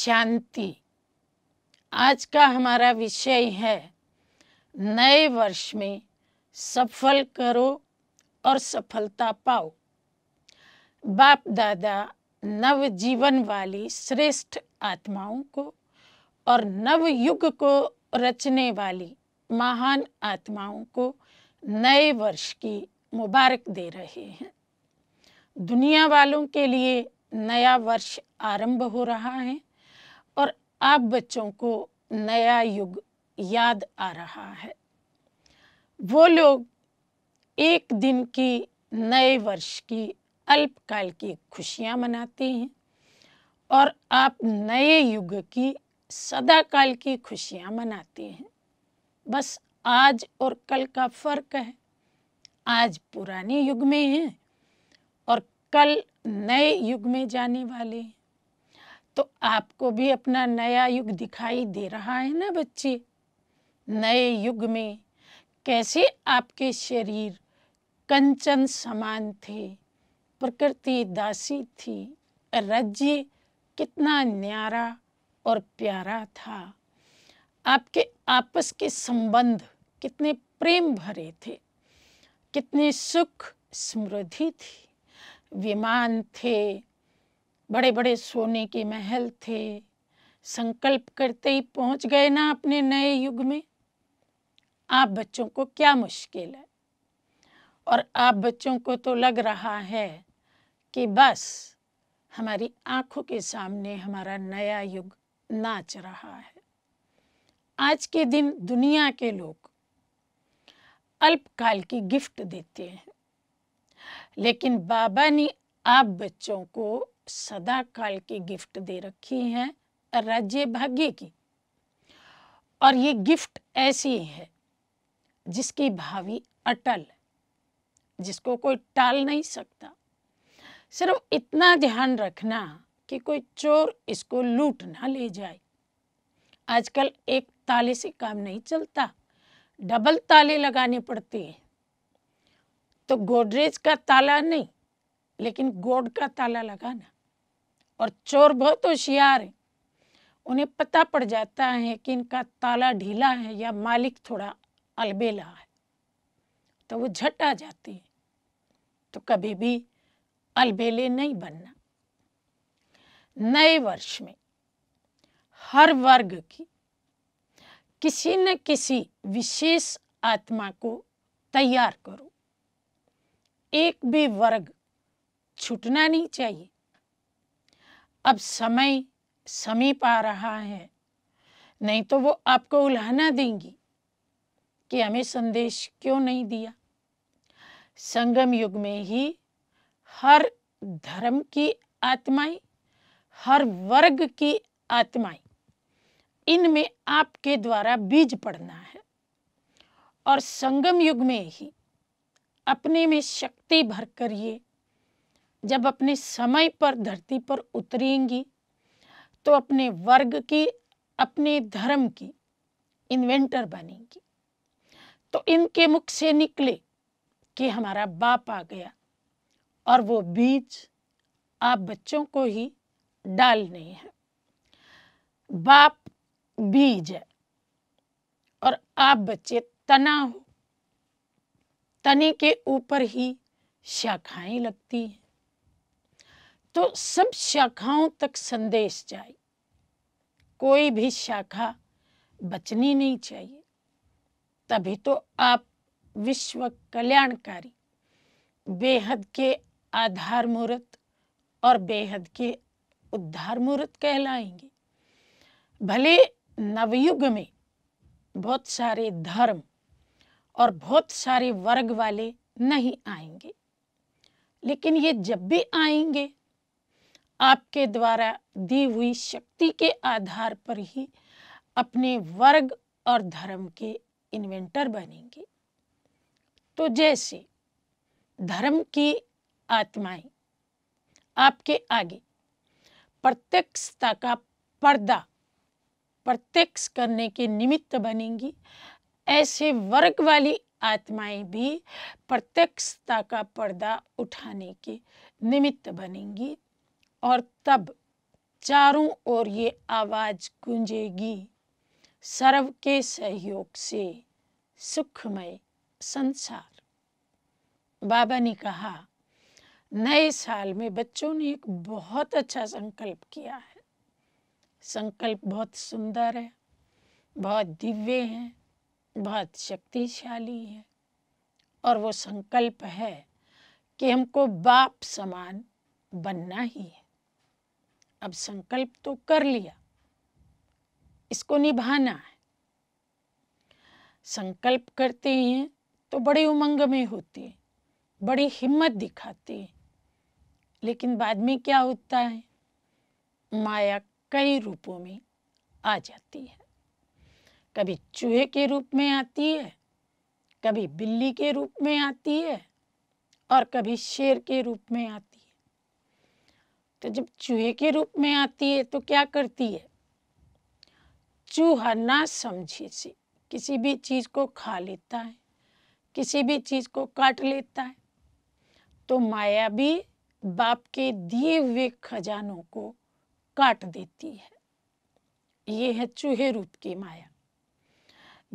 शांति आज का हमारा विषय है नए वर्ष में सफल करो और सफलता पाओ बाप दादा नव जीवन वाली श्रेष्ठ आत्माओं को और नव युग को रचने वाली महान आत्माओं को नए वर्ष की मुबारक दे रहे हैं दुनिया वालों के लिए नया वर्ष आरंभ हो रहा है और आप बच्चों को नया युग याद आ रहा है वो लोग एक दिन की नए वर्ष की अल्पकाल की खुशियां मनाते हैं और आप नए युग की सदाकाल की खुशियां मनाते हैं बस आज और कल का फ़र्क है आज पुराने युग में हैं और कल नए युग में जाने वाले हैं तो आपको भी अपना नया युग दिखाई दे रहा है ना बच्चे नए युग में कैसे आपके शरीर कंचन समान थे प्रकृति दासी थी राज्य कितना न्यारा और प्यारा था आपके आपस के संबंध कितने प्रेम भरे थे कितने सुख समृद्धि थी विमान थे बड़े बड़े सोने के महल थे संकल्प करते ही पहुंच गए ना अपने नए युग में आप बच्चों को क्या मुश्किल है और आप बच्चों को तो लग रहा है कि बस हमारी आंखों के सामने हमारा नया युग नाच रहा है आज के दिन दुनिया के लोग अल्पकाल की गिफ्ट देते हैं लेकिन बाबा ने आप बच्चों को सदा काल की गिफ्ट दे रखी है राज्य भाग्य की और ये गिफ्ट ऐसी है जिसकी भावी अटल जिसको कोई टाल नहीं सकता सिर्फ इतना ध्यान रखना कि कोई चोर इसको लूट ना ले जाए आजकल एक ताले से काम नहीं चलता डबल ताले लगाने पड़ते हैं तो गोदरेज का ताला नहीं लेकिन गोड का ताला लगाना और चोर बहुत होशियार है उन्हें पता पड़ जाता है कि इनका ताला ढीला है या मालिक थोड़ा अलबेला है तो वो झट आ जाती है तो कभी भी अलबेले नहीं बनना नए वर्ष में हर वर्ग की किसी न किसी विशेष आत्मा को तैयार करो एक भी वर्ग छूटना नहीं चाहिए अब समय समीप आ रहा है नहीं तो वो आपको उल्हना देंगी कि हमें संदेश क्यों नहीं दिया संगम युग में ही हर धर्म की आत्माएं हर वर्ग की आत्माएं इनमें आपके द्वारा बीज पड़ना है और संगम युग में ही अपने में शक्ति भर करिए जब अपने समय पर धरती पर उतरेंगी तो अपने वर्ग की अपने धर्म की इन्वेंटर बनेंगी तो इनके मुख से निकले कि हमारा बाप आ गया और वो बीज आप बच्चों को ही डालने हैं बाप बीज है और आप बच्चे तना हो तने के ऊपर ही शाखाएं लगती हैं तो सब शाखाओं तक संदेश जाए कोई भी शाखा बचनी नहीं चाहिए तभी तो आप विश्व कल्याणकारी बेहद के आधार मुहूर्त और बेहद के उद्धार मुहूर्त कहलाएंगे भले नवयुग में बहुत सारे धर्म और बहुत सारे वर्ग वाले नहीं आएंगे लेकिन ये जब भी आएंगे आपके द्वारा दी हुई शक्ति के आधार पर ही अपने वर्ग और धर्म के इन्वेंटर बनेंगे तो जैसे धर्म की आत्माएं आपके आगे प्रत्यक्षता का पर्दा प्रत्यक्ष करने के निमित्त बनेंगी ऐसे वर्ग वाली आत्माएं भी प्रत्यक्षता का पर्दा उठाने के निमित्त बनेंगी और तब चारों ओर ये आवाज गूंजेगी सर्व के सहयोग से सुखमय संसार बाबा ने कहा नए साल में बच्चों ने एक बहुत अच्छा संकल्प किया है संकल्प बहुत सुंदर है बहुत दिव्य है बहुत शक्तिशाली है और वो संकल्प है कि हमको बाप समान बनना ही है अब संकल्प तो कर लिया इसको निभाना है संकल्प करते हैं तो बड़ी उमंग में होते हैं बड़ी हिम्मत दिखाते हैं लेकिन बाद में क्या होता है माया कई रूपों में आ जाती है कभी चूहे के रूप में आती है कभी बिल्ली के रूप में आती है और कभी शेर के रूप में आती तो जब चूहे के रूप में आती है तो क्या करती है चूहा ना समझे से किसी भी चीज़ को खा लेता है किसी भी चीज़ को काट लेता है तो माया भी बाप के दिए हुए खजानों को काट देती है ये है चूहे रूप की माया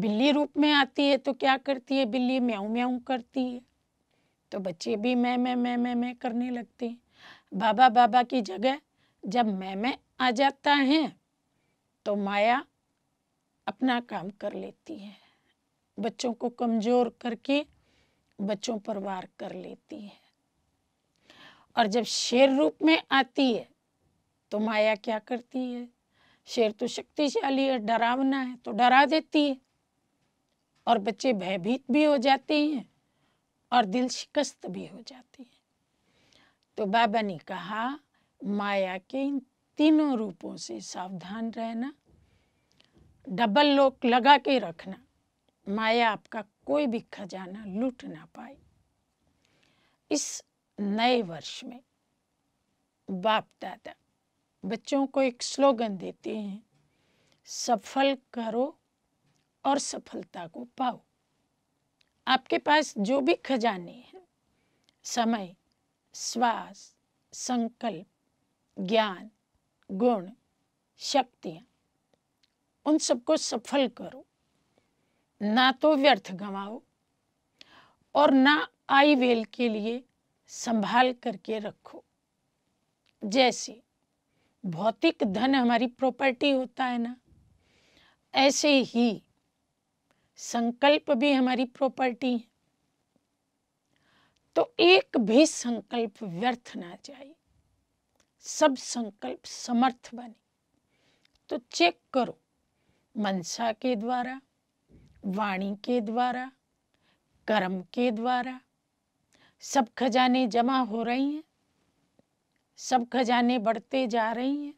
बिल्ली रूप में आती है तो क्या करती है बिल्ली म्याऊ म्याऊ करती है तो बच्चे भी मैं मैं मैं मैं मैं करने लगते हैं बाबा बाबा की जगह जब मैं मैं आ जाता है तो माया अपना काम कर लेती है बच्चों को कमज़ोर करके बच्चों पर वार कर लेती है और जब शेर रूप में आती है तो माया क्या करती है शेर तो शक्तिशाली है डरावना है तो डरा देती है और बच्चे भयभीत भी हो जाते हैं और दिल शिकस्त भी हो जाती है तो बाबा ने कहा माया के इन तीनों रूपों से सावधान रहना डबल लोक लगा के रखना माया आपका कोई भी खजाना लूट ना पाए इस नए वर्ष में बाप दादा बच्चों को एक स्लोगन देते हैं सफल करो और सफलता को पाओ आपके पास जो भी खजाने हैं समय श्वास संकल्प ज्ञान गुण शक्तियाँ उन सबको सफल करो ना तो व्यर्थ गंवाओ और ना आई वेल के लिए संभाल करके रखो जैसे भौतिक धन हमारी प्रॉपर्टी होता है ना ऐसे ही संकल्प भी हमारी प्रॉपर्टी है एक भी संकल्प व्यर्थ ना जाए सब संकल्प समर्थ बने तो चेक करो मनसा के द्वारा वाणी के द्वारा कर्म के द्वारा सब खजाने जमा हो रही हैं सब खजाने बढ़ते जा रही हैं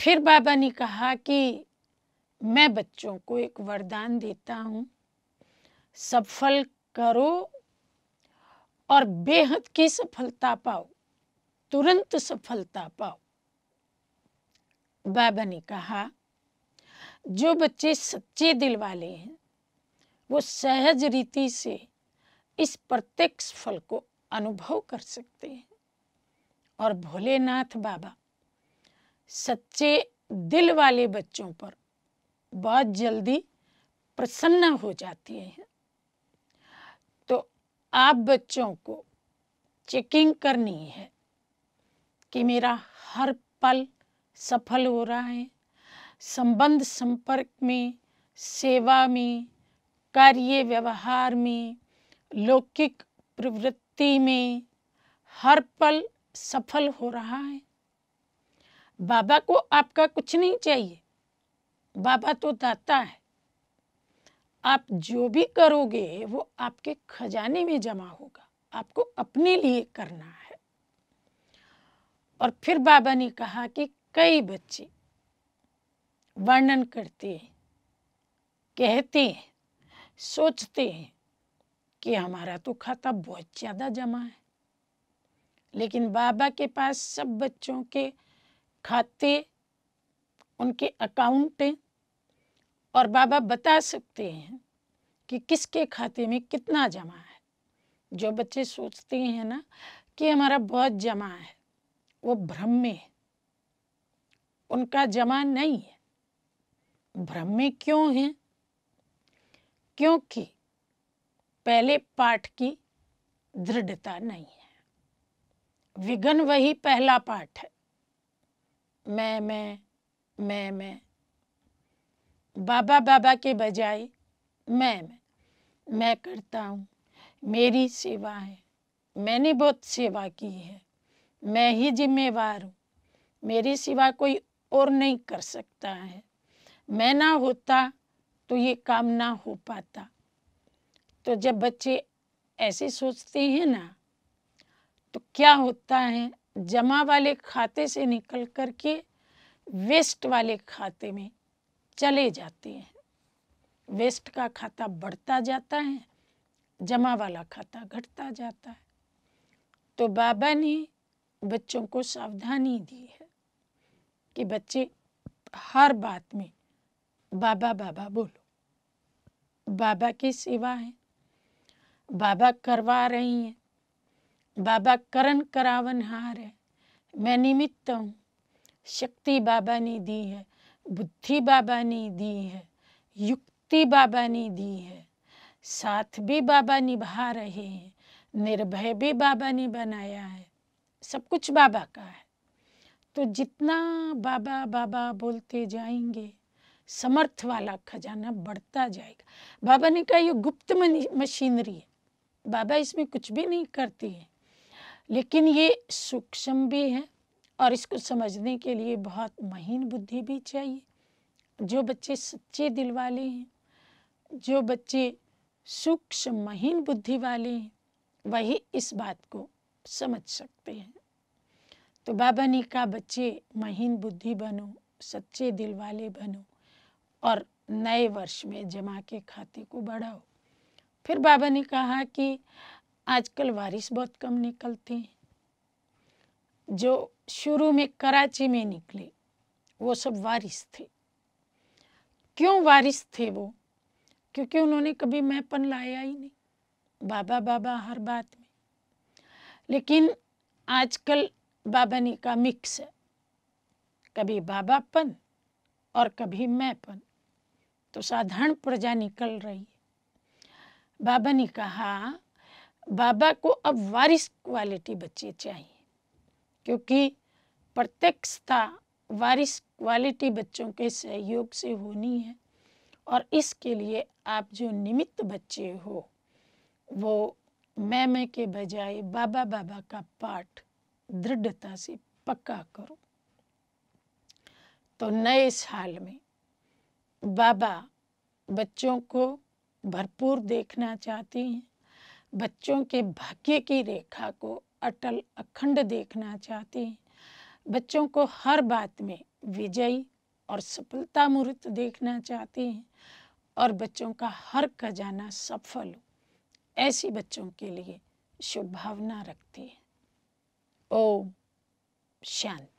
फिर बाबा ने कहा कि मैं बच्चों को एक वरदान देता हूँ सफल करो और बेहद की सफलता पाओ तुरंत सफलता पाओ बाबा ने कहा जो बच्चे सच्चे दिल वाले हैं वो सहज रीति से इस प्रत्यक्ष फल को अनुभव कर सकते हैं और भोलेनाथ बाबा सच्चे दिल वाले बच्चों पर बहुत जल्दी प्रसन्न हो जाते हैं आप बच्चों को चेकिंग करनी है कि मेरा हर पल सफल हो रहा है संबंध संपर्क में सेवा में कार्य व्यवहार में लौकिक प्रवृत्ति में हर पल सफल हो रहा है बाबा को आपका कुछ नहीं चाहिए बाबा तो दाता है आप जो भी करोगे वो आपके खजाने में जमा होगा आपको अपने लिए करना है और फिर बाबा ने कहा कि कई बच्चे वर्णन करते हैं कहते हैं सोचते हैं कि हमारा तो खाता बहुत ज़्यादा जमा है लेकिन बाबा के पास सब बच्चों के खाते उनके अकाउंट हैं और बाबा बता सकते हैं कि किसके खाते में कितना जमा है जो बच्चे सोचते हैं ना कि हमारा बहुत जमा है वो भ्रम में है उनका जमा नहीं है भ्रम में क्यों है क्योंकि पहले पाठ की दृढ़ता नहीं है विघन वही पहला पाठ है मैं मैं मैं मैं बाबा बाबा के बजाय मैं मैं मैं करता हूँ मेरी सेवा है मैंने बहुत सेवा की है मैं ही जिम्मेवार हूँ मेरे सिवा कोई और नहीं कर सकता है मैं ना होता तो ये काम ना हो पाता तो जब बच्चे ऐसे सोचते हैं ना तो क्या होता है जमा वाले खाते से निकल कर के वेस्ट वाले खाते में चले जाते हैं वेस्ट का खाता बढ़ता जाता है जमा वाला खाता घटता जाता है तो बाबा ने बच्चों को सावधानी दी है कि बच्चे हर बात में बाबा बाबा बोलो बाबा की सेवा है बाबा करवा रही हैं बाबा करण करावन हार है मैं निमित्त हूँ शक्ति बाबा ने दी है बुद्धि बाबा ने दी है युक्ति बाबा ने दी है साथ भी बाबा निभा रहे हैं निर्भय भी बाबा ने बनाया है सब कुछ बाबा का है तो जितना बाबा बाबा बोलते जाएंगे समर्थ वाला खजाना बढ़ता जाएगा बाबा ने कहा ये गुप्त मशीनरी है बाबा इसमें कुछ भी नहीं करते है लेकिन ये सूक्ष्म भी है और इसको समझने के लिए बहुत महीन बुद्धि भी चाहिए जो बच्चे सच्चे दिल वाले हैं जो बच्चे सूक्ष्म महीन बुद्धि वाले हैं वही इस बात को समझ सकते हैं तो बाबा ने कहा बच्चे महीन बुद्धि बनो सच्चे दिल वाले बनो और नए वर्ष में जमा के खाते को बढ़ाओ फिर बाबा ने कहा कि आजकल वारिस बहुत कम निकलते हैं जो शुरू में कराची में निकले वो सब वारिस थे क्यों वारिस थे वो क्योंकि उन्होंने कभी मैंपन लाया ही नहीं बाबा बाबा हर बात में लेकिन आजकल बाबा ने का मिक्स है कभी बाबापन और कभी मैंपन तो साधारण प्रजा निकल रही है बाबा ने कहा बाबा को अब वारिस क्वालिटी बच्चे चाहिए क्योंकि प्रत्यक्षता वारिस क्वालिटी बच्चों के सहयोग से होनी है और इसके लिए आप जो निमित्त बच्चे हो वो मैं मैं के बजाय बाबा बाबा का पाठ दृढ़ता से पक्का करो तो नए साल में बाबा बच्चों को भरपूर देखना चाहती हैं बच्चों के भाग्य की रेखा को अटल अखंड देखना चाहते हैं बच्चों को हर बात में विजयी और सफलता मूर्त देखना चाहते हैं और बच्चों का हर खजाना सफल हो ऐसी बच्चों के लिए शुभभावना रखती है ओम शांति